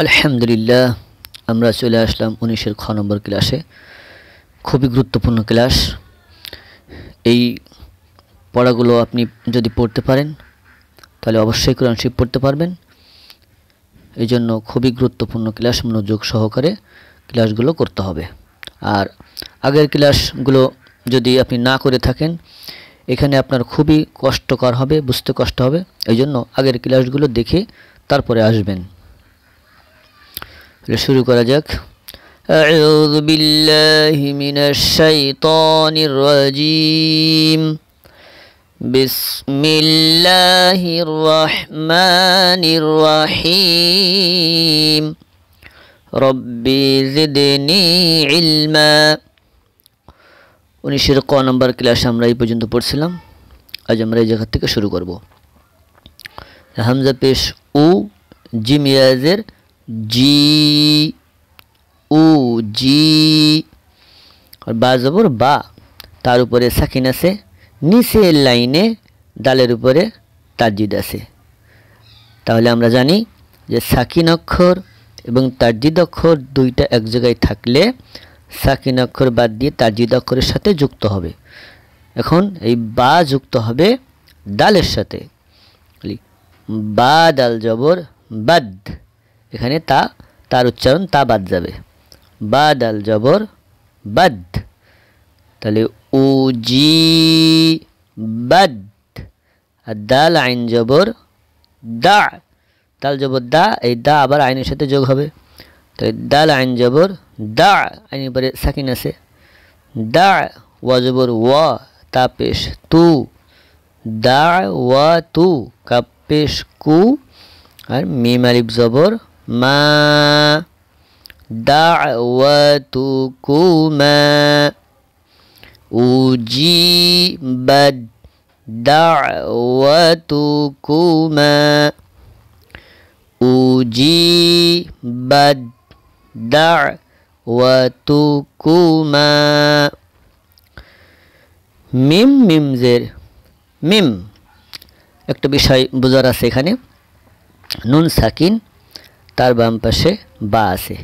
আলহামদুলিল্লাহ আমরা চলে আসলাম উনিশের খ নম্বর ক্লাসে খুবই গুরুত্বপূর্ণ ক্লাস এই পড়াগুলো আপনি যদি পড়তে পারেন তাহলে অবশ্যই কোরআন শিব পড়তে পারবেন এই জন্য খুবই গুরুত্বপূর্ণ ক্লাস মনোযোগ সহকারে ক্লাসগুলো করতে হবে আর আগের ক্লাসগুলো যদি আপনি না করে থাকেন এখানে আপনার খুবই কষ্টকর হবে বুঝতে কষ্ট হবে এই জন্য আগের ক্লাসগুলো দেখে তারপরে আসবেন শুরু করা যাক أعوذ بالله من الشيطان الرجيم بسم الله الرحمن الرحيم ربي زدني علما উনিশের ক নম্বর ক্লাস আমরা এই পর্যন্ত পড়ছিলাম আজ আমরা এই জায়গা থেকে শুরু করব হামজা পেশ উ জিম ইয়াজের जी উ জি আর বা জবর বা তার উপরে সাকিন আছে নিচের লাইনে ডালের উপরে তাজ্জিদ আছে তাহলে আমরা জানি যে সাকিন অক্ষর এবং তাজিদ অক্ষর দুইটা এক জায়গায় থাকলে সাকিন অক্ষর বাদ দিয়ে তাজিদ অক্ষরের সাথে যুক্ত হবে এখন এই বা যুক্ত হবে ডালের সাথে বা ডাল জবর বাদ এখানে তা তার উচ্চারণ তা বাদ যাবে বা দাল জবর বাদ তাহলে উজি বাদ আর দাল আইন জবর দা দাল জবর দা এই দা আবার আইনের সাথে যোগ হবে তাহলে দাল আইন জবর দা আইনের পরে সাকিন আছে দা ওয়া জবর ওয়া তা পেশ তু দা ওয়া তু কাপ পেশ কু আর মিম আলিফ জবর ما دعوتكما أجيبت دعوتكما أجيبت دعوتكما মিম মিম জের মিম একটা বিষয় বোঝার আছে এখানে নুন সাকিন তার বাম পাশে বা আছে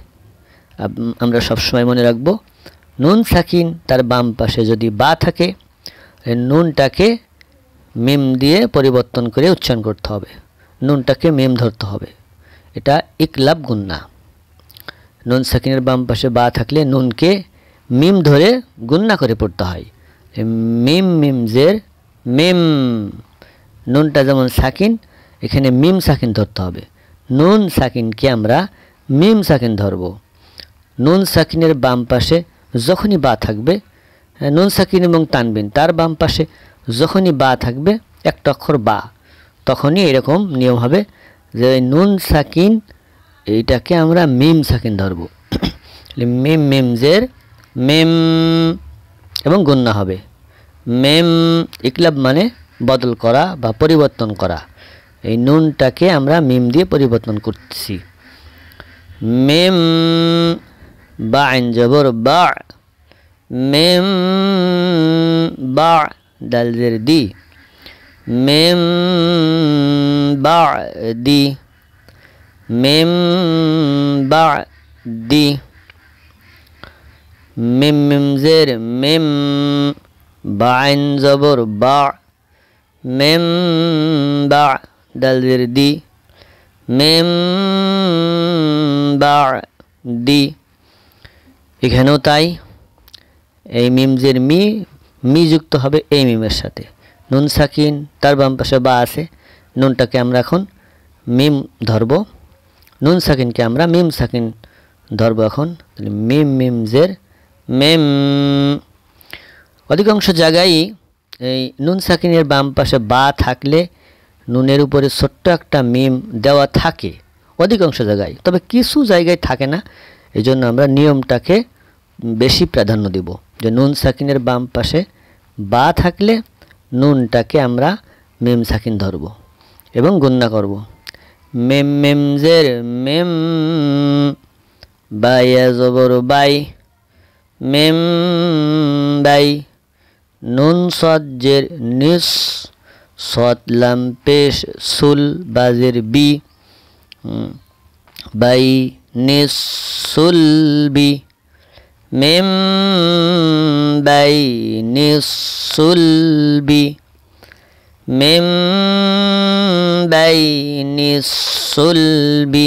আমরা সবসময় মনে রাখব নুন সাকিন তার বাম পাশে যদি বা থাকে নুনটাকে মিম দিয়ে পরিবর্তন করে উচ্চারণ করতে হবে নুনটাকে মিম ধরতে হবে এটা ইকলাব গুন্না নুন সাকিনের বাম পাশে বা থাকলে নুনকে মিম ধরে গুন্না করে পড়তে হয় মিম মিম জের মিম নুনটা যেমন সাকিন এখানে মিম সাকিন ধরতে হবে নুন সাকিনকে আমরা মিম সাকিন ধরব নুন সাকিনের বাম পাশে যখনই বা থাকবে নুন সাকিন এবং তানবিন তার বাম পাশে যখনই বা থাকবে একটা অক্ষর বা তখনই এরকম নিয়ম হবে যে নুন সাকিন এইটাকে আমরা মিম সাকিন ধরব মিম মিমজের মেম এবং গণ্য হবে মেম ইকলাব মানে বদল করা বা পরিবর্তন করা এই নুনটাকে আমরা মিম দিয়ে পরিবর্তন করছি মেম বা আইন জবর বা মেম বা ডালদের দি মেম বা দি মেম বা দি মেম মিম জের মেম বা আইন জবর বা মেম বা ডাল ডালের দি মেম বা দি এখানেও তাই এই মিমজের মি মি যুক্ত হবে এই মিমের সাথে নুন সাকিন তার বাম পাশে বা আছে নুনটাকে আমরা এখন মিম ধরব নুন সাকিনকে আমরা মিম সাকিন ধরব এখন মিম মিমজের মেম অধিকাংশ জায়গায় এই নুন সাকিনের বাম পাশে বা থাকলে নুনের উপরে ছোট্ট একটা মিম দেওয়া থাকে অধিকাংশ জায়গায় তবে কিছু জায়গায় থাকে না এই জন্য আমরা নিয়মটাকে বেশি প্রাধান্য দিব যে নুন সাকিনের বাম পাশে বা থাকলে নুনটাকে আমরা মেম সাকিন ধরব এবং গণ্যা করব মেম মেম জের মেম বাই জবর বাই মেম বাই নুন সজ্জের নিস सत लम पेश सुल बाजिर बी बाई निसुल बी मिम बाई निसुल बी मिम बाई निसुल बी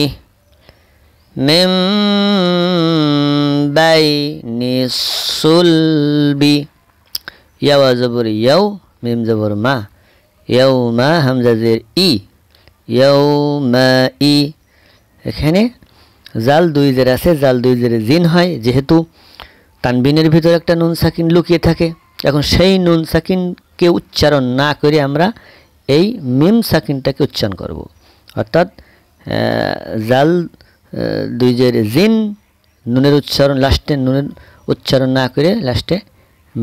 मिम बाई निसुल बी यव जबर यव मेम जबर मा ইয়ৌমা হামজাজের ই ইয়ৌমা ই এখানে জাল দুই জের আছে জাল দুই জের জিন হয় যেহেতু তানবিনের ভিতরে একটা নুন সাকিন লুকিয়ে থাকে এখন সেই নুন সাকিনকে উচ্চারণ না করে আমরা এই মিম সাকিনটাকে উচ্চারণ করব। অর্থাৎ জাল দুই জের জিন নুনের উচ্চারণ লাস্টে নুনের উচ্চারণ না করে লাস্টে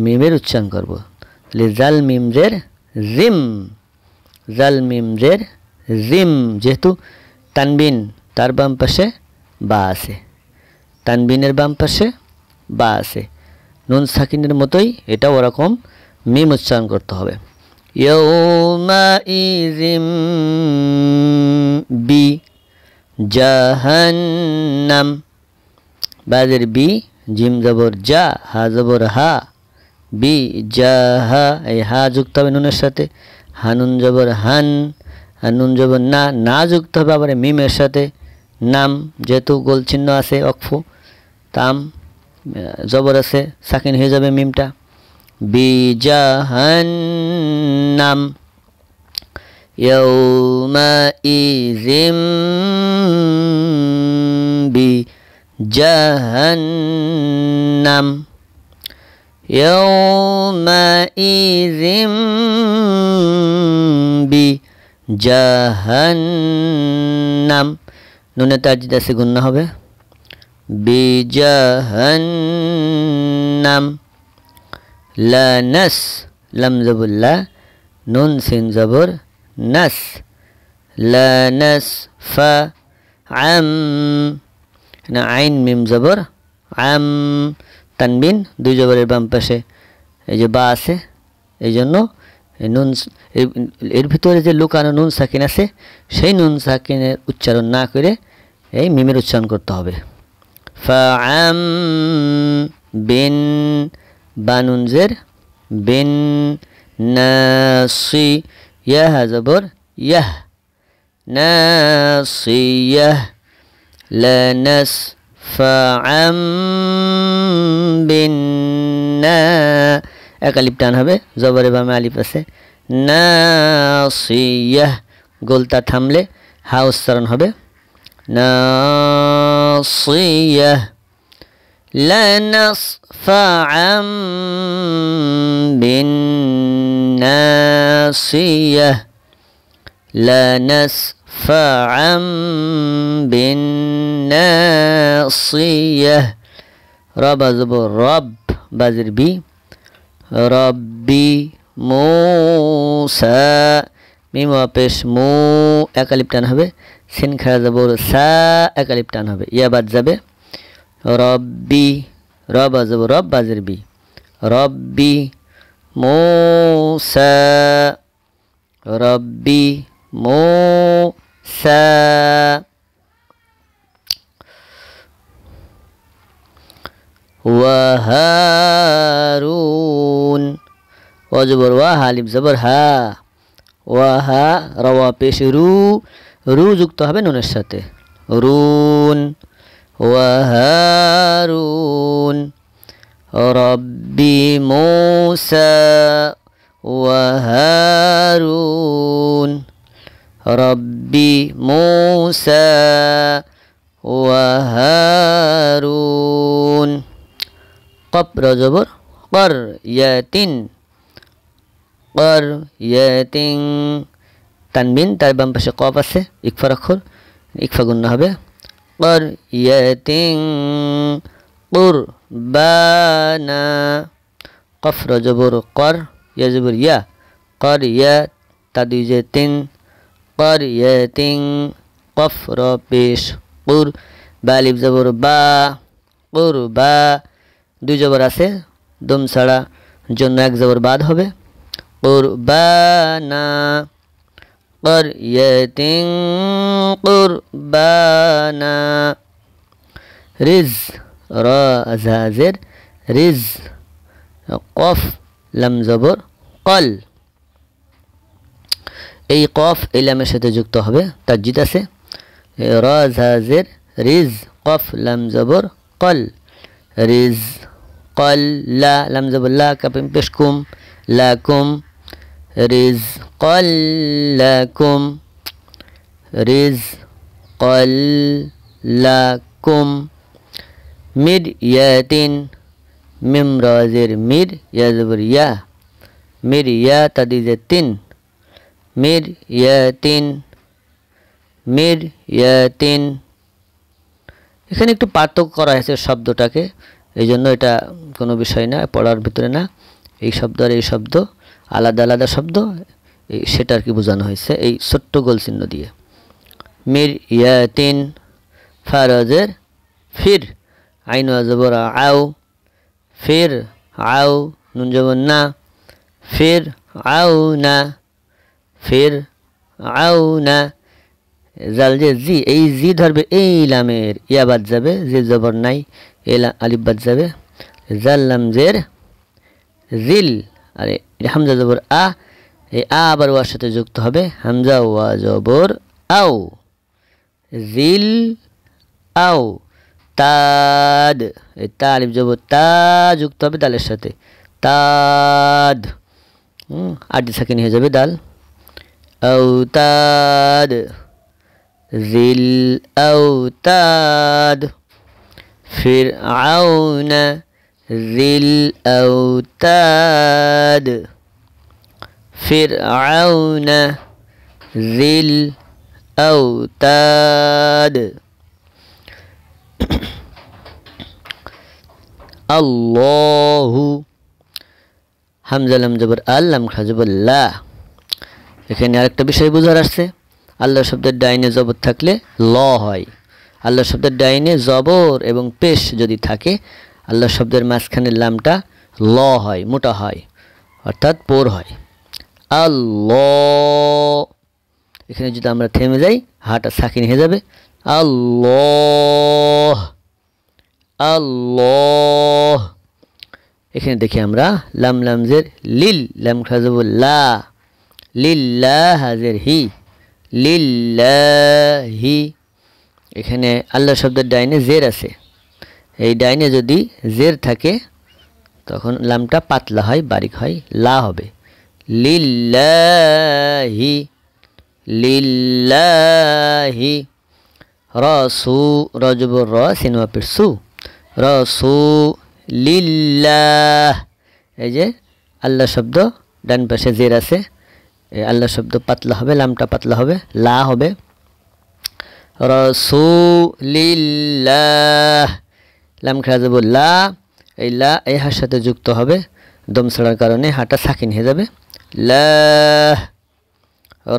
মিমের উচ্চারণ করব তাহলে জাল মিমজের জিম জাল মিম জের জিম যেহেতু তানবিন তার বাম পাশে বা আছে তানবিনের বাম পাশে বা আছে নুন সাকিনের মতোই এটা ওরকম মিম উচ্চারণ করতে হবে ইজিম বি জাহান্নাম বাজের বি জিম জবর জা হা জবর হা বি জাহা এই হা যুক্ত হবে নুনের সাথে হানুন জবর হান হানুন জবর না না যুক্ত হবে আবার মিমের সাথে নাম যেহেতু গোলচিহ্ন আছে অক্ফু তাম জবর আছে সাকিন হয়ে যাবে মিমটা বিজাহান্নাম ইজিম বি নাম يومئذ بجهنم نون تاجد سيقولنا هبه بجهنم لا نس لم زبر لا نون سين زبر نس لا نس ف عم هنا عين ميم زبر عم তানবিন দুই জবরের বাম পাশে এই যে বা আছে এই জন্য নুন এর ভিতরে যে লুকানো নুন সাকিন আছে সেই নুন সাকিনের উচ্চারণ না করে এই মিমের উচ্চারণ করতে হবে ফাম বিন বানুনজের বিন নাসি ইয়াহ জবর ইয়াহ নাসি ইয়াহ লানাস ফাআম বিন্না এক আলিফ টান হবে জবরে বামে আলিফ আছে নাসিয়াহ গোলতা থামলে হা উচ্চারণ হবে নাসিয়াহ لنصفعا بالناصية لنص مرفعا بالناصية رب رب বি بي ربي موسى মিম অপেশ মু একালিপ টান হবে সিন খেলা যাব সা একালিপ টান হবে ইয়া বাদ যাবে রব্বি রব যাব রব বাজের বি রব্বি মো সা রব্বি মো س وهارون وزبر وها زبر ها وها روا پیش رو رو زکتا ہے نون الشاتے رون وهارون ربي موسى وهارون Rabbi Musa wa Harun Qabr Zabur Qar Yatin Qar Yatin Tanbin Talibam Pasha Qawafas Ikfa Rakhur Ikfa Gunna Habe Qar Yatin Qur Bana Qafra Zabur Qar Ya kor Ya Qar Yatin Tadujatin Qar Yatin قريتين قف ربيش قر بالي زبر با قر با قربا দুই জবর আছে দম ছাড়া জন্য এক জবর বাদ হবে قربانا قرية قربانا رز را زازر رز قف لم زبر قل এই কফ এই লামের সাথে যুক্ত হবে তাজ্জিদ আছে রাজ হাজের রিজ কফ লাম জবর কল রিজ কল লা লাম জবর লা কাপিম পেশকুম লাকুম রিজ কল লাকুম রিজ কল লাকুম মির ইয়াতিন মিম রাজের মির ইয়া জবর ইয়া মির ইয়া তাদিজে তিন Mir yatin. এখানে একটু পার্থক্য করা হয়েছে শব্দটাকে এই জন্য এটা কোনো বিষয় না পড়ার ভিতরে না এই শব্দ আর এই শব্দ আলাদা আলাদা শব্দ এই সেটা আর কি বোঝানো হয়েছে এই ছোট্ট গোল চিহ্ন দিয়ে মির ইয়াতিন ফারজের ফির আইন আজবর আও ফির আও নুন না ফির আও না ফের আউ না জাল যে জি এই জি ধরবে এই লামের ইয়া বাদ যাবে যে জবর নাই এলা আলিফ বাদ যাবে জাল্লাম জের জিল আরে হামজা জবর আ এই আ আবার ওয়ার সাথে যুক্ত হবে হামজা ওয়া জবর আও জিল আও তাদ এই তা আলিফ জবর তা যুক্ত হবে দালের সাথে তাদ আটটি সাকিন নিয়ে যাবে দাল الأوتاد ذي الأوتاد فرعون ذي الأوتاد فرعون ذي الأوتاد الله حمزة لم جبر ألم حجب الله এখানে আরেকটা বিষয় বোঝার আসছে আল্লাহ শব্দের ডাইনে জবর থাকলে ল হয় আল্লাহ শব্দের ডাইনে জবর এবং পেশ যদি থাকে আল্লাহ শব্দের মাঝখানের লামটা ল হয় মোটা হয় অর্থাৎ পোর হয় আল্ল এখানে যদি আমরা থেমে যাই হাটা সাকিন হয়ে যাবে আল্লাহ আল্লাহ এখানে দেখি আমরা লাম লামজের লিল লাম লা লিল্লা হাজের হি লিল্লাহি এখানে আল্লাহ শব্দের ডাইনে জের আছে এই ডাইনে যদি জের থাকে তখন লামটা পাতলা হয় বারিক হয় লা হবে লিল্লাহি লিল্লাহি রসু রজব র সিনেমা পিসু রসু লিল্লাহ এই যে আল্লাহ শব্দ ডান পাশে জের আছে আল্লাহ শব্দ পাতলা হবে লামটা পাতলা হবে লা হবে রসুলিল্লাহ লাম খেলা যাবো লা এই লা এই হার সাথে যুক্ত হবে দম ছাড়ার কারণে হাটা সাকিন হয়ে যাবে লাহ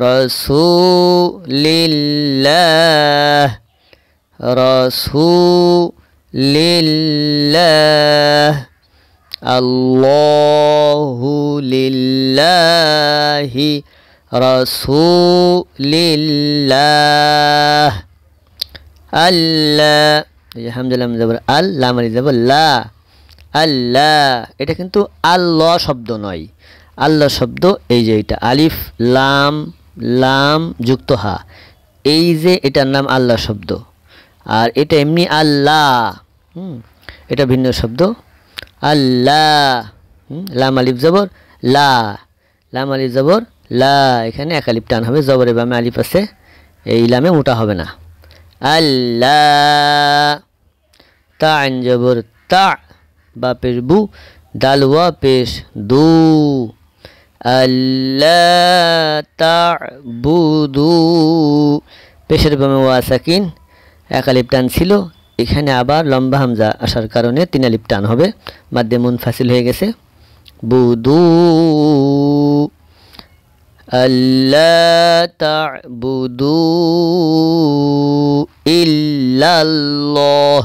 রসুলিল্লাহ রসুলিল্লাহ আল্লাহু লিল্লাহি রাসূলিল্লাহ আল্লাহ আলহামদুলিল্লাহ জবর আল্লাহ মারি জবর লা আল্লাহ এটা কিন্তু আল্লাহ শব্দ নয় আল্লাহ শব্দ এই যে এটা আলিফ লাম লাম যুক্ত হা এই যে এটার নাম আল্লাহ শব্দ আর এটা এমনি আল্লাহ হুম এটা ভিন্ন শব্দ আল্লাহ লাম আলিফ জবর লা লাম আলিফ জবর লা এখানে এক আলিফ টান হবে জবরে বামে আলিফ আছে এই লামে মোটা হবে না আল্লাহ তা আইন জবর তা বাপের বু দাল পেশ দু আল্লাহ তা বুদু পেশের বামে ওয়া সাকিন এক আলিফ টান ছিল এখানে আবার লম্বা হামজা আসার কারণে তিনালিপ টান হবে মাধ্যে মন ফাসিল হয়ে গেছে বুদু আল্লাহ বুদু ইল্লাল্লাহ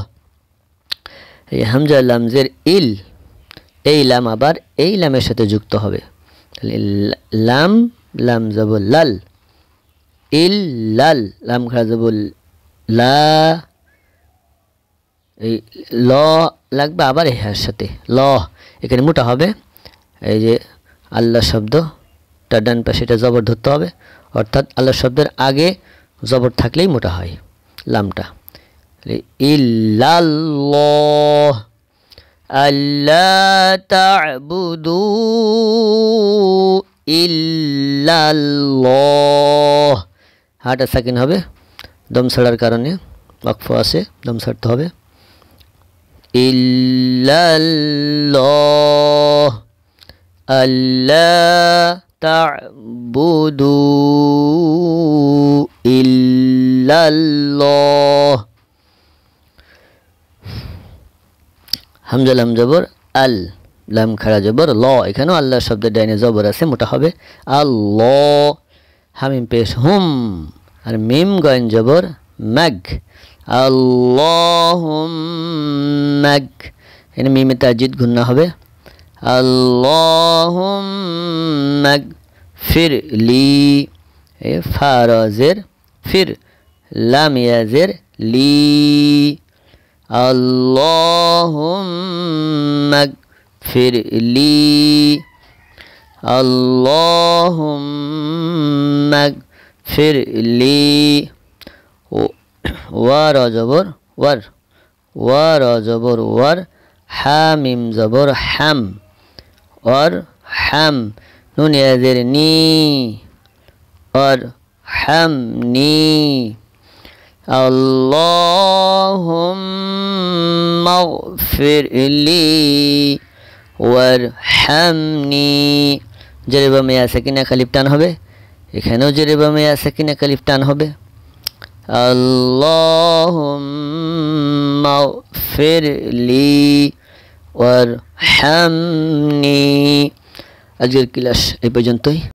এই হামজা লামজের ইল এই লাম আবার এই লামের সাথে যুক্ত হবে লাম লাম যাব লাল ইল লাল লাম যাব লা এই ল লাগবে আবার হ্যার সাথে ল এখানে মোটা হবে এই যে আল্লাহ শব্দটা ডান পাশে এটা জবর ধরতে হবে অর্থাৎ আল্লাহ শব্দের আগে জবর থাকলেই মোটা হয় লামটা ইল্লাল্লাহ আল্লাহ তা'বুদু ইল্লাল্লাহ হার্ট সাকিন হবে দম ছাড়ার কারণে বক্ফ আছে দম ছাড়তে হবে ইল্লাল্লাহ আল্লাহ তা'বুদু ইল্লাল্লাহ হামজা লাম জবর আল লাম খাড়া জবর ল এখানেও আল্লাহ শব্দের ডাইনে জবর আছে মোটা হবে ল হামিম পেশ হুম আর মিম গয়েন জবর ম্যাগ আল্লাহুম্মাক এখানে মিমে তাজিদ ঘুরনা হবে আল্লাহুম্মাক ফির লি এ ফারাজের ফির লাম ইয়াজের লি আল্লাহুম্মাক ফির লি আল্লাহুম্মাক ফির লি ওয়ার অজবর ওয়ার ওয়ার অজবর ওয়ার হাম ইম জবর হাম অর হাম নুন ইয়াজের নি অর হাম নি اللهم اغفر لي وارحمني জরিবা মেয়া সাকিনা খালিফ টান হবে এখানেও জেরেবা মেয়া সাকিনা খালিফ টান হবে اللهم اغفر لي وارحمني اجر كلاش اي পর্যন্তই